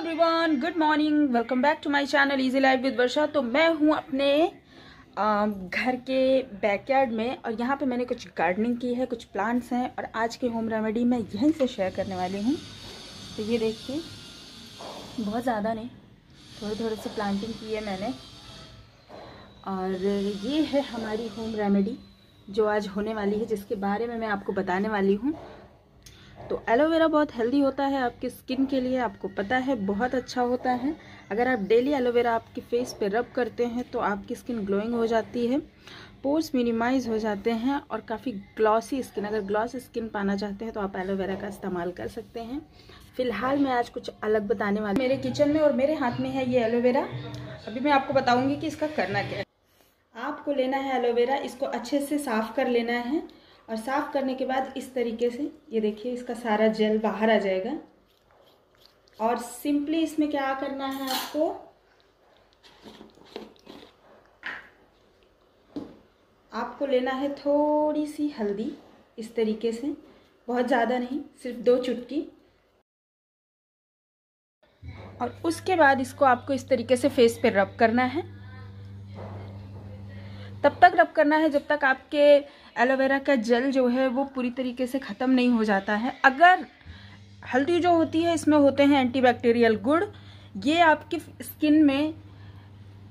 everyone good morning welcome back to my channel easy life with Varsha तो मैं हूँ अपने घर के बैकयार्ड में और यहाँ पे मैंने कुछ गार्डनिंग की है कुछ प्लांट्स हैं और आज के होम रेमेडी मैं यहीं से शेयर करने वाली हूँ तो ये देखिए बहुत ज़्यादा नहीं थोड़े थोड़े से प्लांटिंग की है मैंने और ये है हमारी होम रेमेडी जो आज होने वाली है जिसके बारे में मैं आपको बताने वाली हूँ तो एलोवेरा बहुत हेल्दी होता है आपके स्किन के लिए आपको पता है बहुत अच्छा होता है अगर आप डेली एलोवेरा आपके फेस पे रब करते हैं तो आपकी स्किन ग्लोइंग हो जाती है पोर्स मिनिमाइज हो जाते हैं और काफ़ी ग्लॉसी स्किन अगर ग्लॉस स्किन पाना चाहते हैं तो आप एलोवेरा का इस्तेमाल कर सकते हैं फिलहाल मैं आज कुछ अलग बताने वाली मेरे किचन में और मेरे हाथ में है ये एलोवेरा अभी मैं आपको बताऊँगी कि इसका करना क्या है आपको लेना है एलोवेरा इसको अच्छे से साफ़ कर लेना है और साफ़ करने के बाद इस तरीके से ये देखिए इसका सारा जेल बाहर आ जाएगा और सिंपली इसमें क्या करना है आपको आपको लेना है थोड़ी सी हल्दी इस तरीके से बहुत ज़्यादा नहीं सिर्फ दो चुटकी और उसके बाद इसको आपको इस तरीके से फेस पे रब करना है तब तक रब करना है जब तक आपके एलोवेरा का जल जो है वो पूरी तरीके से ख़त्म नहीं हो जाता है अगर हल्दी जो होती है इसमें होते हैं एंटीबैक्टीरियल गुड़ ये आपकी स्किन में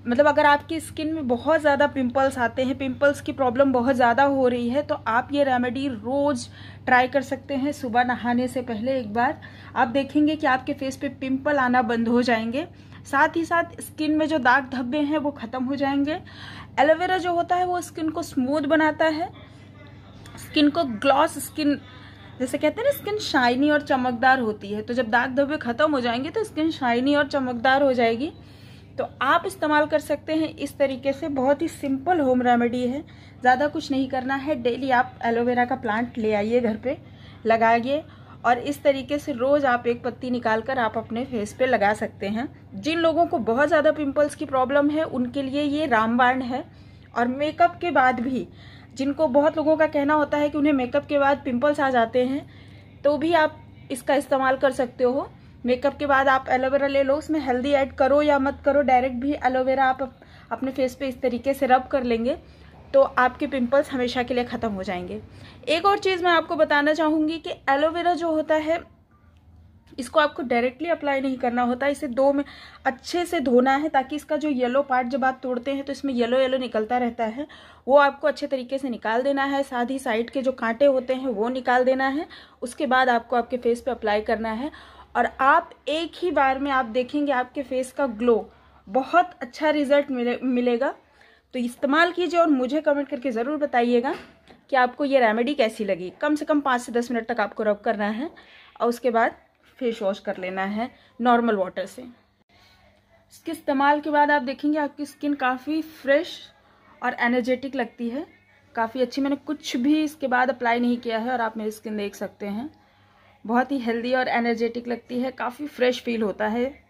मतलब अगर आपकी स्किन में बहुत ज़्यादा पिंपल्स आते हैं पिंपल्स की प्रॉब्लम बहुत ज़्यादा हो रही है तो आप ये रेमेडी रोज़ ट्राई कर सकते हैं सुबह नहाने से पहले एक बार आप देखेंगे कि आपके फेस पे पिंपल आना बंद हो जाएंगे साथ ही साथ स्किन में जो दाग धब्बे हैं वो ख़त्म हो जाएंगे एलोवेरा जो होता है वो स्किन को स्मूथ बनाता है स्किन को ग्लॉस स्किन जैसे कहते हैं ना स्किन शाइनी और चमकदार होती है तो जब दाग धब्बे ख़त्म हो जाएंगे तो स्किन शाइनी और चमकदार हो जाएगी तो आप इस्तेमाल कर सकते हैं इस तरीके से बहुत ही सिंपल होम रेमेडी है ज़्यादा कुछ नहीं करना है डेली आप एलोवेरा का प्लांट ले आइए घर पे लगाइए और इस तरीके से रोज़ आप एक पत्ती निकाल कर आप अपने फेस पे लगा सकते हैं जिन लोगों को बहुत ज़्यादा पिंपल्स की प्रॉब्लम है उनके लिए ये रामबाण है और मेकअप के बाद भी जिनको बहुत लोगों का कहना होता है कि उन्हें मेकअप के बाद पिंपल्स आ जाते हैं तो भी आप इसका इस्तेमाल कर सकते हो मेकअप के बाद आप एलोवेरा ले लो उसमें हेल्दी ऐड करो या मत करो डायरेक्ट भी एलोवेरा आप अपने फेस पे इस तरीके से रब कर लेंगे तो आपके पिंपल्स हमेशा के लिए ख़त्म हो जाएंगे एक और चीज़ मैं आपको बताना चाहूँगी कि एलोवेरा जो होता है इसको आपको डायरेक्टली अप्लाई नहीं करना होता इसे दो में अच्छे से धोना है ताकि इसका जो येलो पार्ट जब आप तोड़ते हैं तो इसमें येलो येलो निकलता रहता है वो आपको अच्छे तरीके से निकाल देना है साथ ही साइड के जो कांटे होते हैं वो निकाल देना है उसके बाद आपको आपके फेस पे अप्लाई करना है और आप एक ही बार में आप देखेंगे आपके फेस का ग्लो बहुत अच्छा रिजल्ट मिले मिलेगा तो इस्तेमाल कीजिए और मुझे कमेंट करके ज़रूर बताइएगा कि आपको ये रेमेडी कैसी लगी कम से कम पाँच से दस मिनट तक आपको रब करना है और उसके बाद फेस वॉश कर लेना है नॉर्मल वाटर से इसके इस्तेमाल के बाद आप देखेंगे आपकी स्किन काफ़ी फ्रेश और एनर्जेटिक लगती है काफ़ी अच्छी मैंने कुछ भी इसके बाद अप्लाई नहीं किया है और आप मेरी स्किन देख सकते हैं बहुत ही हेल्दी और एनर्जेटिक लगती है काफ़ी फ्रेश फील होता है